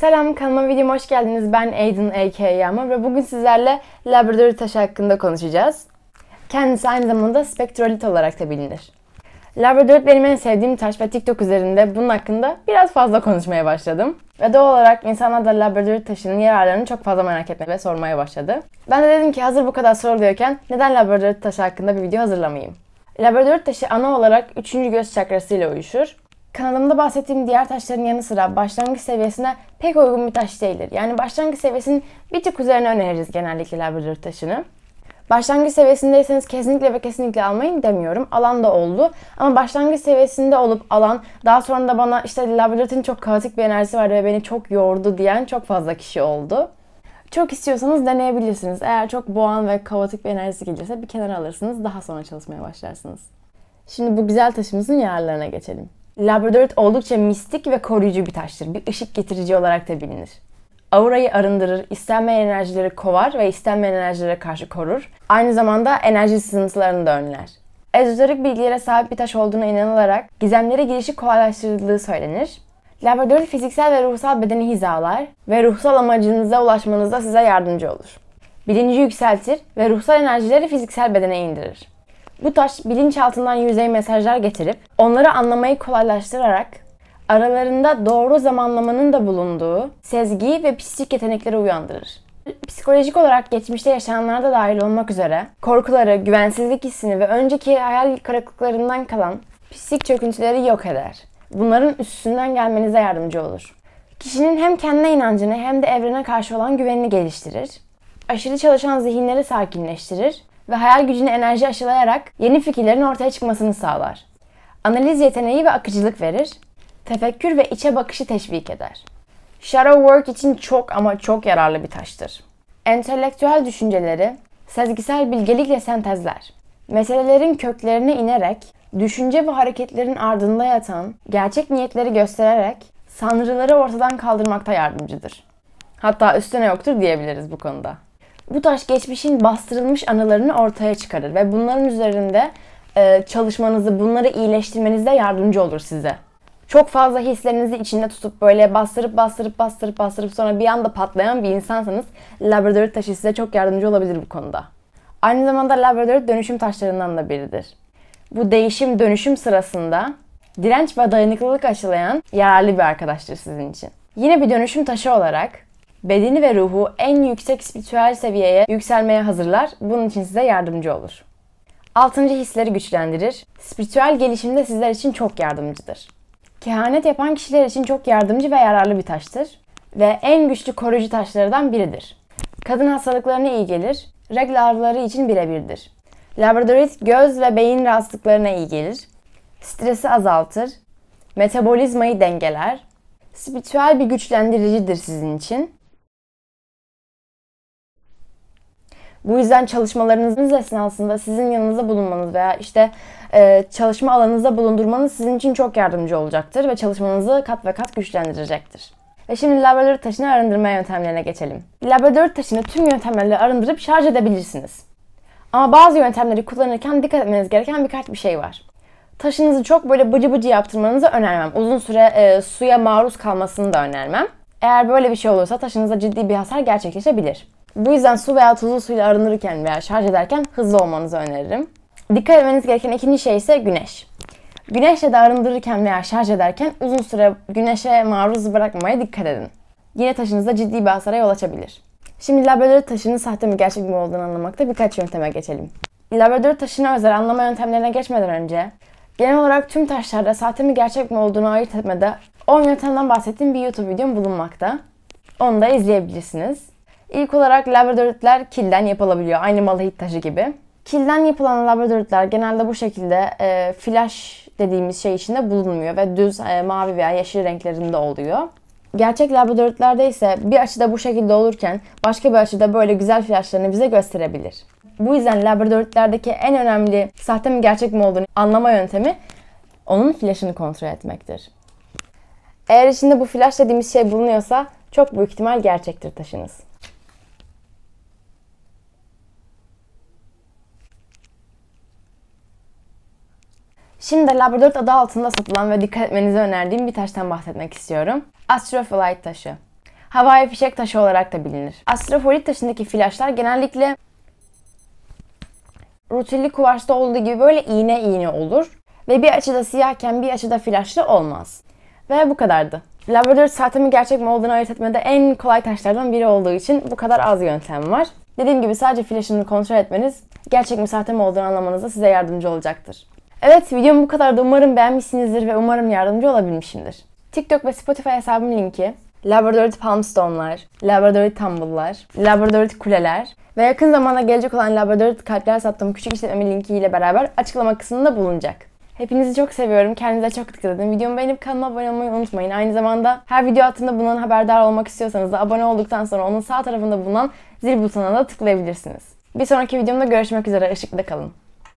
Selam kanalıma videoma hoş geldiniz. Ben Aiden a.k.a. Yağmur ve bugün sizlerle Labrador taşı hakkında konuşacağız. Kendisi aynı zamanda spektrolit olarak da bilinir. Labrador benim en sevdiğim taş ve TikTok üzerinde bunun hakkında biraz fazla konuşmaya başladım. Ve doğal olarak insanlar da Labrador taşının yararlarını çok fazla merak etmeye ve sormaya başladı. Ben de dedim ki hazır bu kadar soruluyorken neden Labrador taşı hakkında bir video hazırlamayayım? Labrador taşı ana olarak 3. göz çakrası ile uyuşur Kanalımda bahsettiğim diğer taşların yanı sıra başlangıç seviyesine pek uygun bir taş değildir. Yani başlangıç seviyesinin bir tık üzerine öneririz genellikle labrador taşını. Başlangıç seviyesindeyseniz kesinlikle ve kesinlikle almayın demiyorum. Alan da oldu. Ama başlangıç seviyesinde olup alan daha sonra da bana işte labradorun çok kaotik bir enerjisi vardı ve beni çok yordu diyen çok fazla kişi oldu. Çok istiyorsanız deneyebilirsiniz. Eğer çok boğan ve kaotik bir enerjisi gelirse bir kenara alırsınız. Daha sonra çalışmaya başlarsınız. Şimdi bu güzel taşımızın yararlarına geçelim. Labradorit oldukça mistik ve koruyucu bir taştır. Bir ışık getirici olarak da bilinir. Aurayı arındırır, istenmeyen enerjileri kovar ve istenmeyen enerjilere karşı korur. Aynı zamanda enerji sızıntılarını da önler. Ezoterik bilgilere sahip bir taş olduğuna inanılarak gizemlere girişi kolaylaştırıldığı söylenir. Labradorit fiziksel ve ruhsal bedeni hizalar ve ruhsal amacınıza ulaşmanızda size yardımcı olur. Bilinci yükseltir ve ruhsal enerjileri fiziksel bedene indirir. Bu taş bilinçaltından yüzey mesajlar getirip onları anlamayı kolaylaştırarak aralarında doğru zamanlamanın da bulunduğu sezgi ve psikik yetenekleri uyandırır. Psikolojik olarak geçmişte yaşananlara da dahil olmak üzere korkuları, güvensizlik hissini ve önceki hayal kırıklıklarından kalan psikik çöküntüleri yok eder. Bunların üstünden gelmenize yardımcı olur. Kişinin hem kendine inancını hem de evrene karşı olan güvenini geliştirir. Aşırı çalışan zihinleri sakinleştirir ve hayal gücünü enerji aşılayarak yeni fikirlerin ortaya çıkmasını sağlar. Analiz yeteneği ve akıcılık verir. Tefekkür ve içe bakışı teşvik eder. Shadow work için çok ama çok yararlı bir taştır. Entelektüel düşünceleri sezgisel bilgelikle sentezler. Meselelerin köklerine inerek, düşünce ve hareketlerin ardında yatan gerçek niyetleri göstererek sanrıları ortadan kaldırmakta yardımcıdır. Hatta üstüne yoktur diyebiliriz bu konuda bu tarz geçmişin bastırılmış anılarını ortaya çıkarır ve bunların üzerinde e, çalışmanızı, bunları iyileştirmenizde yardımcı olur size. Çok fazla hislerinizi içinde tutup böyle bastırıp bastırıp bastırıp bastırıp sonra bir anda patlayan bir insansanız labrador taşı size çok yardımcı olabilir bu konuda. Aynı zamanda labrador dönüşüm taşlarından da biridir. Bu değişim dönüşüm sırasında direnç ve dayanıklılık aşılayan yararlı bir arkadaştır sizin için. Yine bir dönüşüm taşı olarak bedeni ve ruhu en yüksek spiritüel seviyeye yükselmeye hazırlar. Bunun için size yardımcı olur. Altıncı hisleri güçlendirir. Spiritüel gelişimde sizler için çok yardımcıdır. Kehanet yapan kişiler için çok yardımcı ve yararlı bir taştır ve en güçlü koruyucu taşlardan biridir. Kadın hastalıklarına iyi gelir, reg larvaları için birebirdir. Labradorit göz ve beyin rahatsızlıklarına iyi gelir. Stresi azaltır, metabolizmayı dengeler. Spiritüel bir güçlendiricidir sizin için. Bu yüzden çalışmalarınız esnasında sizin yanınıza bulunmanız veya işte e, çalışma alanınızda bulundurmanız sizin için çok yardımcı olacaktır ve çalışmanızı kat ve kat güçlendirecektir. Ve şimdi laboratuvar taşını arındırma yöntemlerine geçelim. Laboratuvar taşını tüm yöntemlerle arındırıp şarj edebilirsiniz. Ama bazı yöntemleri kullanırken dikkat etmeniz gereken birkaç bir şey var. Taşınızı çok böyle bıcı bıcı yaptırmanızı önermem. Uzun süre e, suya maruz kalmasını da önermem. Eğer böyle bir şey olursa taşınıza ciddi bir hasar gerçekleşebilir. Bu yüzden su veya tuzlu suyla arındırırken veya şarj ederken hızlı olmanızı öneririm. Dikkat etmeniz gereken ikinci şey ise güneş. Güneşle de arındırırken veya şarj ederken uzun süre güneşe maruz bırakmamaya dikkat edin. Yine taşınızda ciddi bir hasara yol açabilir. Şimdi labrador taşının sahte mi gerçek mi olduğunu anlamakta birkaç yönteme geçelim. Labrador taşına özel anlama yöntemlerine geçmeden önce genel olarak tüm taşlarda sahte mi gerçek mi olduğunu ayırt etmede 10 yöntemden bahsettiğim bir YouTube videom bulunmakta. Onu da izleyebilirsiniz. İlk olarak labradoritler kilden yapılabiliyor. Aynı malahit taşı gibi. Kilden yapılan labradoritler genelde bu şekilde e, flash dediğimiz şey içinde bulunmuyor ve düz e, mavi veya yeşil renklerinde oluyor. Gerçek labradoritlerde ise bir açıda bu şekilde olurken başka bir açıda böyle güzel flaşlarını bize gösterebilir. Bu yüzden labradoritlerdeki en önemli sahte mi gerçek mi olduğunu anlama yöntemi onun flaşını kontrol etmektir. Eğer içinde bu flaş dediğimiz şey bulunuyorsa çok büyük ihtimal gerçektir taşınız. Şimdi de Labrador adı altında satılan ve dikkat etmenizi önerdiğim bir taştan bahsetmek istiyorum. Astrofolite taşı. Havai fişek taşı olarak da bilinir. Astrofolit taşındaki flaşlar genellikle rutilli kuvarsta olduğu gibi böyle iğne iğne olur. Ve bir açıda siyahken bir açıda flaşlı olmaz. Ve bu kadardı. Labrador sahte gerçek mi olduğunu ayırt etmede en kolay taşlardan biri olduğu için bu kadar az yöntem var. Dediğim gibi sadece flaşını kontrol etmeniz gerçek mi sahte mi olduğunu anlamanızda size yardımcı olacaktır. Evet videom bu kadardı. Umarım beğenmişsinizdir ve umarım yardımcı olabilmişimdir. TikTok ve Spotify hesabım linki, Labradorite Palmstone'lar, Labradorite Tumble'lar, Labradorite Kuleler ve yakın zamanda gelecek olan Labradorite Kalpler sattığım küçük linki ile beraber açıklama kısmında bulunacak. Hepinizi çok seviyorum. Kendinize çok dikkat edin. Videomu beğenip kanala abone olmayı unutmayın. Aynı zamanda her video altında bundan haberdar olmak istiyorsanız da abone olduktan sonra onun sağ tarafında bulunan zil butonuna da tıklayabilirsiniz. Bir sonraki videomda görüşmek üzere. Işıkta kalın.